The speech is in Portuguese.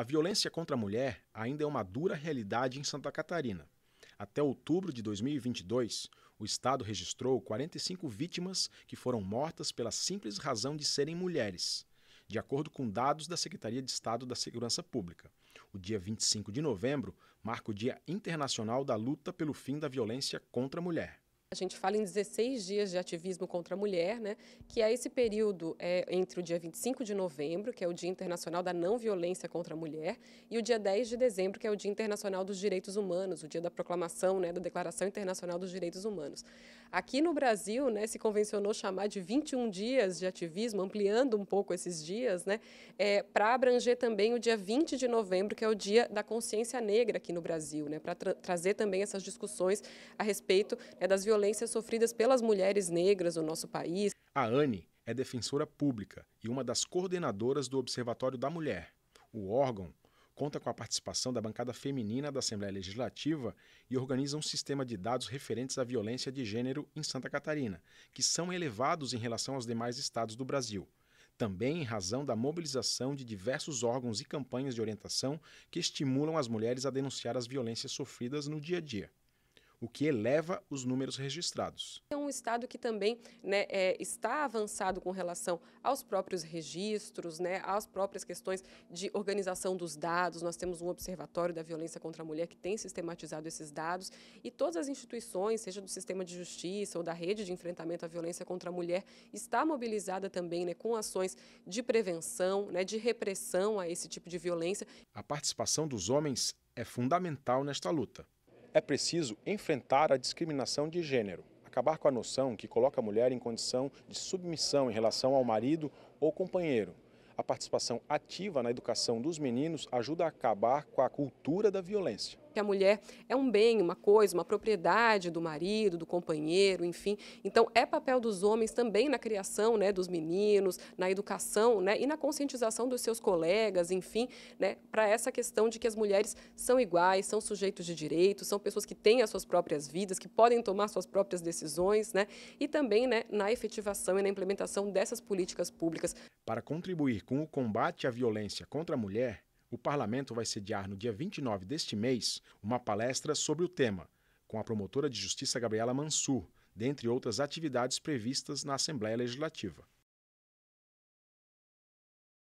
A violência contra a mulher ainda é uma dura realidade em Santa Catarina. Até outubro de 2022, o estado registrou 45 vítimas que foram mortas pela simples razão de serem mulheres, de acordo com dados da Secretaria de Estado da Segurança Pública. O dia 25 de novembro marca o Dia Internacional da Luta pelo Fim da Violência contra a Mulher. A gente fala em 16 dias de ativismo contra a mulher, né, que é esse período é, entre o dia 25 de novembro, que é o Dia Internacional da Não Violência contra a Mulher, e o dia 10 de dezembro, que é o Dia Internacional dos Direitos Humanos, o dia da proclamação né, da Declaração Internacional dos Direitos Humanos. Aqui no Brasil, né, se convencionou chamar de 21 dias de ativismo, ampliando um pouco esses dias, né, é, para abranger também o dia 20 de novembro, que é o Dia da Consciência Negra aqui no Brasil, né, para tra trazer também essas discussões a respeito né, das violências violências sofridas pelas mulheres negras no nosso país. A Anne é defensora pública e uma das coordenadoras do Observatório da Mulher. O órgão conta com a participação da bancada feminina da Assembleia Legislativa e organiza um sistema de dados referentes à violência de gênero em Santa Catarina, que são elevados em relação aos demais estados do Brasil. Também em razão da mobilização de diversos órgãos e campanhas de orientação que estimulam as mulheres a denunciar as violências sofridas no dia a dia o que eleva os números registrados. É um Estado que também né, é, está avançado com relação aos próprios registros, né, às próprias questões de organização dos dados. Nós temos um observatório da violência contra a mulher que tem sistematizado esses dados e todas as instituições, seja do sistema de justiça ou da rede de enfrentamento à violência contra a mulher, está mobilizada também né, com ações de prevenção, né, de repressão a esse tipo de violência. A participação dos homens é fundamental nesta luta. É preciso enfrentar a discriminação de gênero, acabar com a noção que coloca a mulher em condição de submissão em relação ao marido ou companheiro. A participação ativa na educação dos meninos ajuda a acabar com a cultura da violência que a mulher é um bem, uma coisa, uma propriedade do marido, do companheiro, enfim. Então, é papel dos homens também na criação né, dos meninos, na educação né, e na conscientização dos seus colegas, enfim, né, para essa questão de que as mulheres são iguais, são sujeitos de direitos, são pessoas que têm as suas próprias vidas, que podem tomar suas próprias decisões, né, e também né, na efetivação e na implementação dessas políticas públicas. Para contribuir com o combate à violência contra a mulher, o parlamento vai sediar no dia 29 deste mês uma palestra sobre o tema, com a promotora de justiça Gabriela Mansur, dentre outras atividades previstas na Assembleia Legislativa.